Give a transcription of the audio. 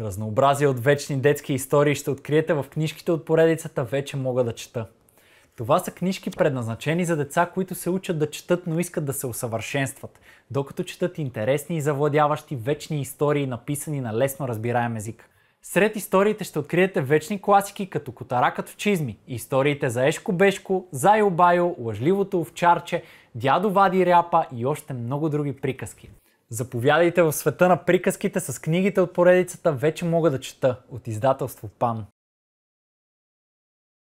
Разнообразие от вечни детски истории ще откриете в книжките от поредицата Вече мога да чета. Това са книжки предназначени за деца, които се учат да четат, но искат да се усъвършенстват, докато четат интересни и завладяващи вечни истории, написани на лесно разбираем език. Сред историите ще откриете вечни класики като Котаракът в чизми, историите за Ешко Бешко, Зайо Байо, Лъжливото овчарче, Дядо Вади Ряпа и още много други приказки. Заповядайте в света на приказките с книгите от поредицата вече мога да чета от издателство ПАН.